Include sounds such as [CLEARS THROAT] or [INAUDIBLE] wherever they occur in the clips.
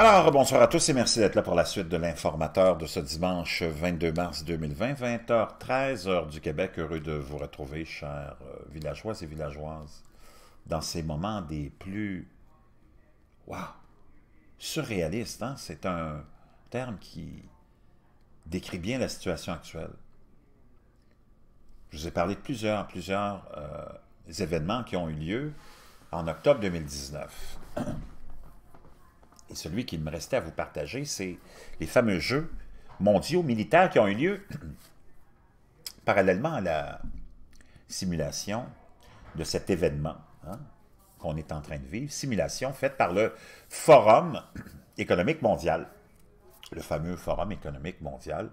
Alors, bonsoir à tous et merci d'être là pour la suite de l'informateur de ce dimanche 22 mars 2020, 20h13, heure du Québec. Heureux de vous retrouver, chers euh, villageois et villageoises, dans ces moments des plus... Waouh! Surréalistes, hein? C'est un terme qui décrit bien la situation actuelle. Je vous ai parlé de plusieurs, plusieurs euh, événements qui ont eu lieu en octobre 2019. [CLEARS THROAT] et celui qui me restait à vous partager, c'est les fameux jeux mondiaux militaires qui ont eu lieu [CLEARS THROAT] parallèlement à la simulation de cet événement hein, qu'on est en train de vivre, simulation faite par le Forum économique mondial, le fameux Forum économique mondial,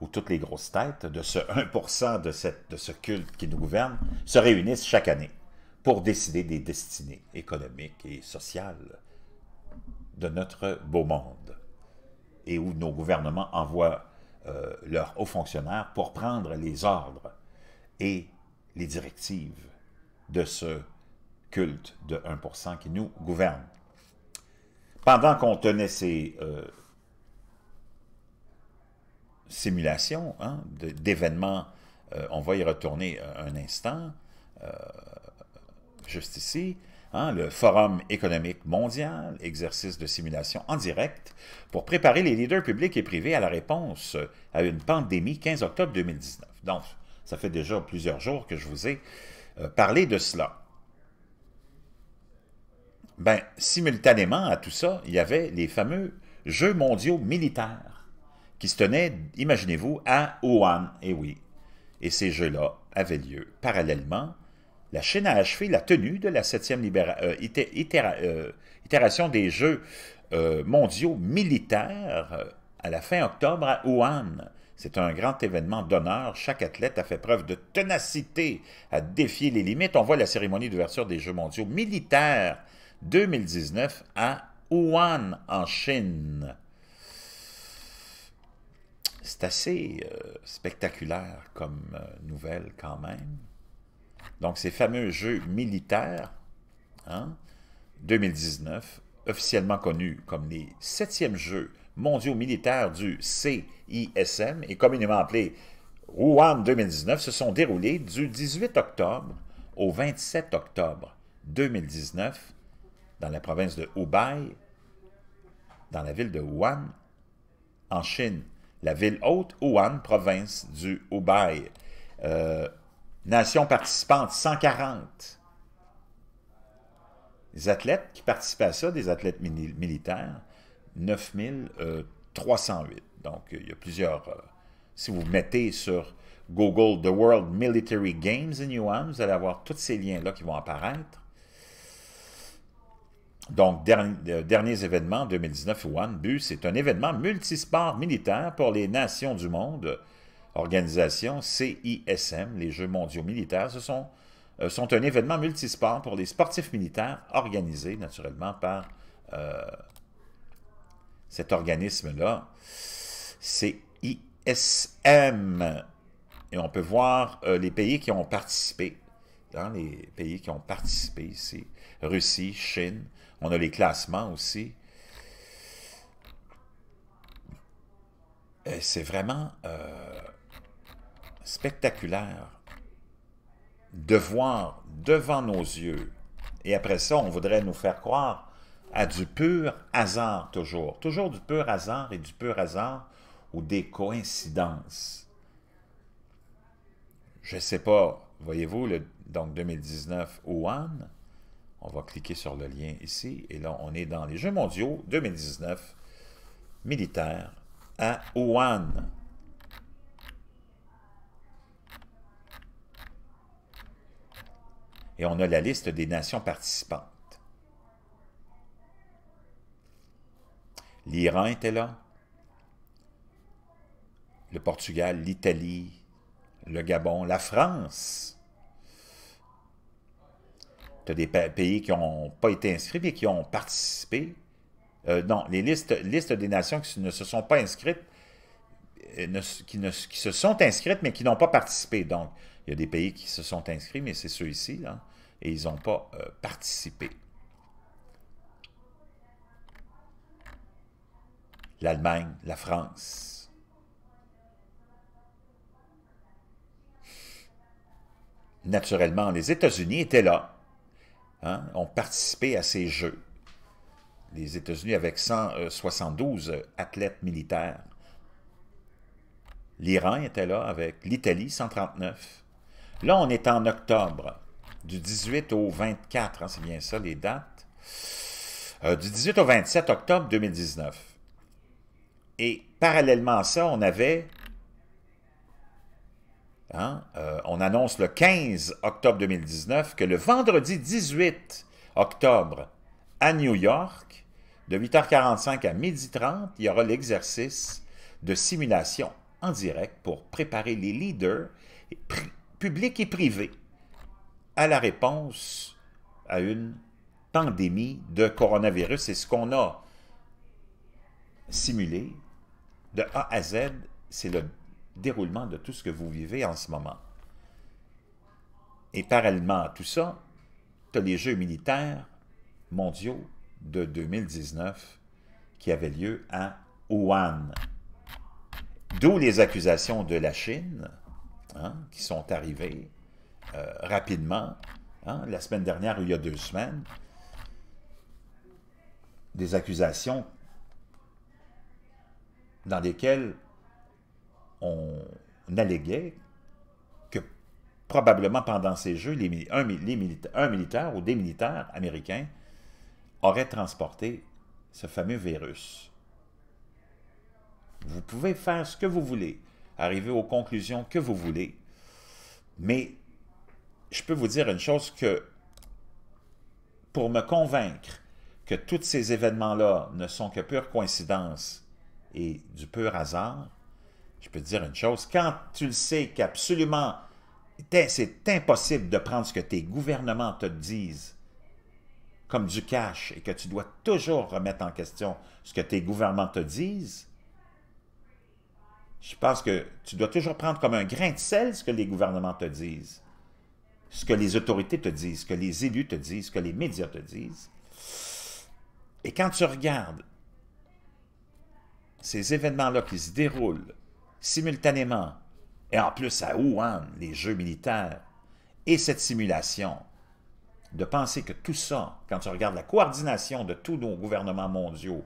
où toutes les grosses têtes de ce 1% de, cette, de ce culte qui nous gouverne se réunissent chaque année pour décider des destinées économiques et sociales de notre beau monde et où nos gouvernements envoient euh, leurs hauts fonctionnaires pour prendre les ordres et les directives de ce culte de 1% qui nous gouverne. Pendant qu'on tenait ces euh, simulations hein, d'événements, euh, on va y retourner un instant, juste ici, Hein, le Forum économique mondial, exercice de simulation en direct, pour préparer les leaders publics et privés à la réponse à une pandémie 15 octobre 2019. Donc, ça fait déjà plusieurs jours que je vous ai euh, parlé de cela. Ben, simultanément à tout ça, il y avait les fameux Jeux mondiaux militaires qui se tenaient, imaginez-vous, à Wuhan, et oui. Et ces jeux-là avaient lieu parallèlement la Chine a achevé la tenue de la septième euh, euh, itération des Jeux euh, mondiaux militaires à la fin octobre à Wuhan. C'est un grand événement d'honneur. Chaque athlète a fait preuve de ténacité à défier les limites. On voit la cérémonie d'ouverture des Jeux mondiaux militaires 2019 à Wuhan, en Chine. C'est assez spectaculaire comme nouvelle quand même. Donc, ces fameux jeux militaires, 2019, hein, officiellement connus comme les septièmes jeux mondiaux militaires du CISM et communément appelés Wuhan 2019, se sont déroulés du 18 octobre au 27 octobre 2019 dans la province de Hubei, dans la ville de Wuhan, en Chine. La ville haute, Wuhan, province du Hubei. Euh, Nations participantes, 140. Les athlètes qui participent à ça, des athlètes militaires, 9308. Euh, Donc, euh, il y a plusieurs... Euh, si vous mettez sur Google The World Military Games in Yuan, vous allez avoir tous ces liens-là qui vont apparaître. Donc, dernier, événement derniers événements 2019 Yuan, c'est un événement multisport militaire pour les nations du monde organisation CISM, les Jeux mondiaux militaires, ce sont, euh, sont un événement multisport pour les sportifs militaires organisé naturellement par euh, cet organisme-là, CISM. Et on peut voir euh, les pays qui ont participé, dans hein, les pays qui ont participé ici, Russie, Chine, on a les classements aussi. C'est vraiment spectaculaire de voir devant nos yeux, et après ça, on voudrait nous faire croire à du pur hasard toujours, toujours du pur hasard et du pur hasard ou des coïncidences. Je ne sais pas, voyez-vous, donc 2019 Wuhan, on va cliquer sur le lien ici, et là, on est dans les Jeux mondiaux 2019 militaires à Wuhan. et on a la liste des nations participantes. L'Iran était là, le Portugal, l'Italie, le Gabon, la France. Tu as des pays qui n'ont pas été inscrits mais qui ont participé. Euh, non, les listes, des nations qui ne se sont pas inscrites, euh, qui se sont inscrites mais qui n'ont pas participé. Donc, il y a des pays qui se sont inscrits, mais c'est ceux-ci, et ils n'ont pas euh, participé. L'Allemagne, la France. Naturellement, les États-Unis étaient là, hein, ont participé à ces Jeux. Les États-Unis avec 172 euh, euh, athlètes militaires. L'Iran était là avec l'Italie, 139. Là, on est en octobre, du 18 au 24, hein, c'est bien ça les dates. Euh, du 18 au 27 octobre 2019. Et parallèlement à ça, on avait... Hein, euh, on annonce le 15 octobre 2019 que le vendredi 18 octobre, à New York, de 8h45 à 12h30, il y aura l'exercice de simulation en direct pour préparer les leaders et public et privé à la réponse à une pandémie de coronavirus. Et ce qu'on a simulé de A à Z, c'est le déroulement de tout ce que vous vivez en ce moment. Et parallèlement à tout ça, tu as les Jeux militaires mondiaux de 2019 qui avaient lieu à Wuhan. D'où les accusations de la Chine Hein, qui sont arrivés euh, rapidement, hein, la semaine dernière ou il y a deux semaines, des accusations dans lesquelles on alléguait que probablement pendant ces jeux, un militaire ou des militaires américains auraient transporté ce fameux virus. Vous pouvez faire ce que vous voulez arriver aux conclusions que vous voulez, mais je peux vous dire une chose que pour me convaincre que tous ces événements-là ne sont que pure coïncidence et du pur hasard, je peux dire une chose, quand tu le sais qu'absolument c'est impossible de prendre ce que tes gouvernements te disent comme du cash et que tu dois toujours remettre en question ce que tes gouvernements te disent, je pense que tu dois toujours prendre comme un grain de sel ce que les gouvernements te disent, ce que les autorités te disent, ce que les élus te disent, ce que les médias te disent. Et quand tu regardes ces événements-là qui se déroulent simultanément, et en plus à Wuhan, les jeux militaires, et cette simulation, de penser que tout ça, quand tu regardes la coordination de tous nos gouvernements mondiaux,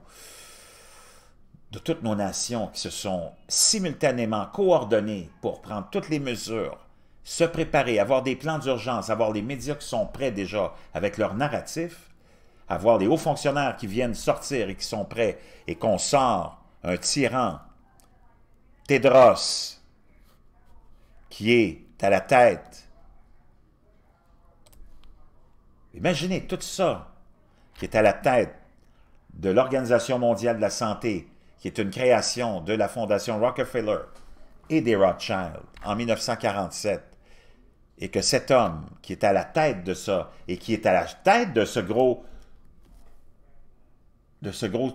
de toutes nos nations qui se sont simultanément coordonnées pour prendre toutes les mesures, se préparer, avoir des plans d'urgence, avoir les médias qui sont prêts déjà avec leur narratif, avoir des hauts fonctionnaires qui viennent sortir et qui sont prêts et qu'on sort un tyran, Tedros, qui est à la tête. Imaginez tout ça qui est à la tête de l'Organisation mondiale de la santé, qui est une création de la Fondation Rockefeller et des Rothschild en 1947, et que cet homme qui est à la tête de ça, et qui est à la tête de ce gros, de ce gros,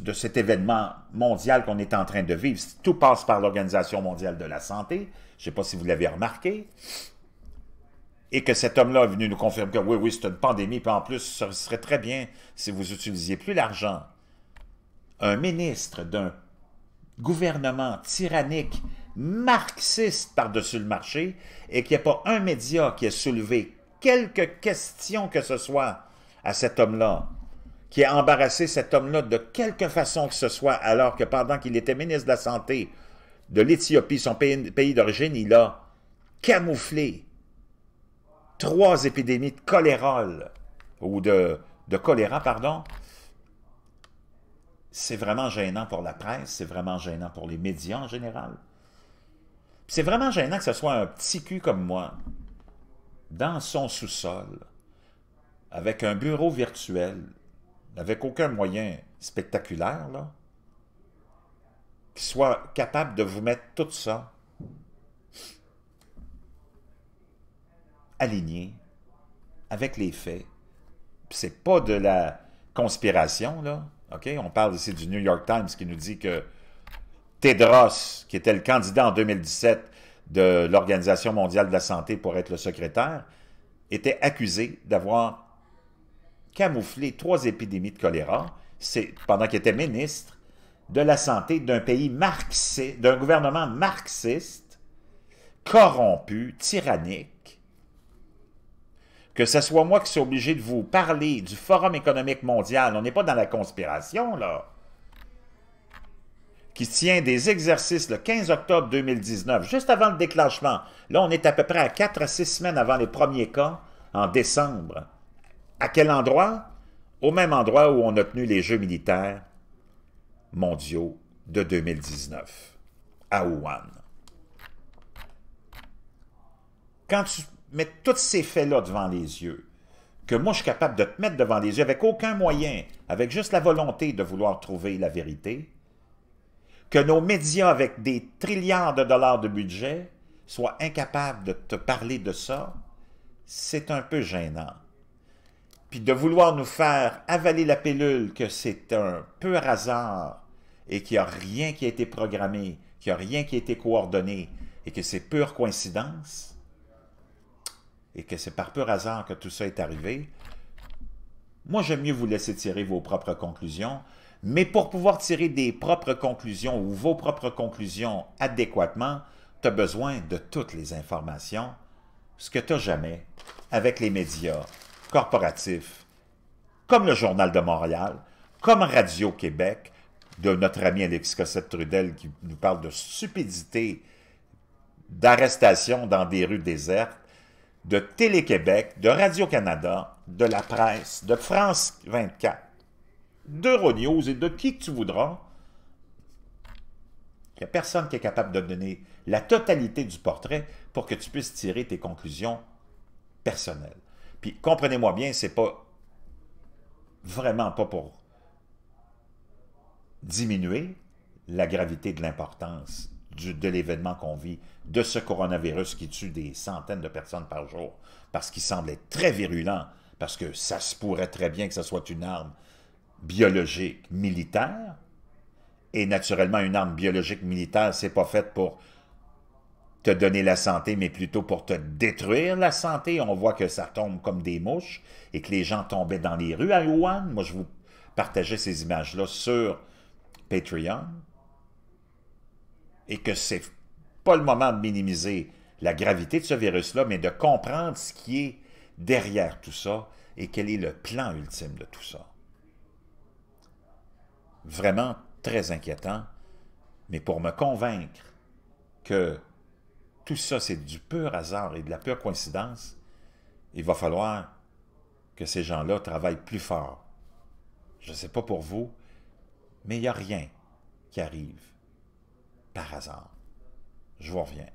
de cet événement mondial qu'on est en train de vivre, tout passe par l'Organisation mondiale de la santé, je ne sais pas si vous l'avez remarqué, et que cet homme-là est venu nous confirmer que oui, oui, c'est une pandémie, et en plus, ce serait très bien si vous utilisiez plus l'argent un ministre d'un gouvernement tyrannique marxiste par-dessus le marché et qu'il n'y a pas un média qui ait soulevé quelque question que ce soit à cet homme-là, qui a embarrassé cet homme-là de quelque façon que ce soit, alors que pendant qu'il était ministre de la Santé de l'Éthiopie, son pays, d'origine, il a camouflé trois épidémies de cholérol, ou de, de choléra, pardon, c'est vraiment gênant pour la presse, c'est vraiment gênant pour les médias en général. C'est vraiment gênant que ce soit un petit cul comme moi, dans son sous-sol, avec un bureau virtuel, avec aucun moyen spectaculaire, là, qui soit capable de vous mettre tout ça aligné avec les faits. C'est pas de la conspiration, là. On parle ici du New York Times qui nous dit que Tedros, qui était le candidat en 2017 de l'Organisation mondiale de la santé pour être le secrétaire, était accusé d'avoir camouflé trois épidémies de choléra pendant qu'il était ministre de la santé d'un pays marxiste, d'un gouvernement marxiste, corrompu, tyrannique, que ce soit moi qui suis obligé de vous parler du Forum économique mondial, on n'est pas dans la conspiration, là, qui tient des exercices le 15 octobre 2019, juste avant le déclenchement. Là, on est à peu près à 4 à 6 semaines avant les premiers cas, en décembre. À quel endroit? Au même endroit où on a tenu les Jeux militaires mondiaux de 2019, à Wuhan. Quand tu mettre tous ces faits-là devant les yeux, que moi je suis capable de te mettre devant les yeux avec aucun moyen, avec juste la volonté de vouloir trouver la vérité, que nos médias avec des trilliards de dollars de budget soient incapables de te parler de ça, c'est un peu gênant. Puis de vouloir nous faire avaler la pilule que c'est un peu hasard et qu'il n'y a rien qui a été programmé, qu'il n'y a rien qui a été coordonné et que c'est pure coïncidence, et que c'est par pur hasard que tout ça est arrivé, moi, j'aime mieux vous laisser tirer vos propres conclusions. Mais pour pouvoir tirer des propres conclusions ou vos propres conclusions adéquatement, tu as besoin de toutes les informations, ce que tu n'as jamais avec les médias corporatifs, comme le Journal de Montréal, comme Radio-Québec, de notre ami Alexis Cossette Trudel qui nous parle de stupidité, d'arrestation dans des rues désertes, de Télé-Québec, de Radio-Canada, de la presse, de France 24, d'Euronews et de qui que tu voudras, il n'y a personne qui est capable de donner la totalité du portrait pour que tu puisses tirer tes conclusions personnelles. Puis comprenez-moi bien, c'est pas vraiment pas pour diminuer la gravité de l'importance de l'événement qu'on vit, de ce coronavirus qui tue des centaines de personnes par jour, parce qu'il semblait très virulent, parce que ça se pourrait très bien que ce soit une arme biologique militaire, et naturellement, une arme biologique militaire, c'est pas faite pour te donner la santé, mais plutôt pour te détruire la santé. On voit que ça tombe comme des mouches et que les gens tombaient dans les rues à Wuhan. Moi, je vous partageais ces images-là sur Patreon, et que c'est pas le moment de minimiser la gravité de ce virus-là, mais de comprendre ce qui est derrière tout ça et quel est le plan ultime de tout ça. Vraiment très inquiétant, mais pour me convaincre que tout ça c'est du pur hasard et de la pure coïncidence, il va falloir que ces gens-là travaillent plus fort. Je ne sais pas pour vous, mais il n'y a rien qui arrive hasard. Je vous reviens.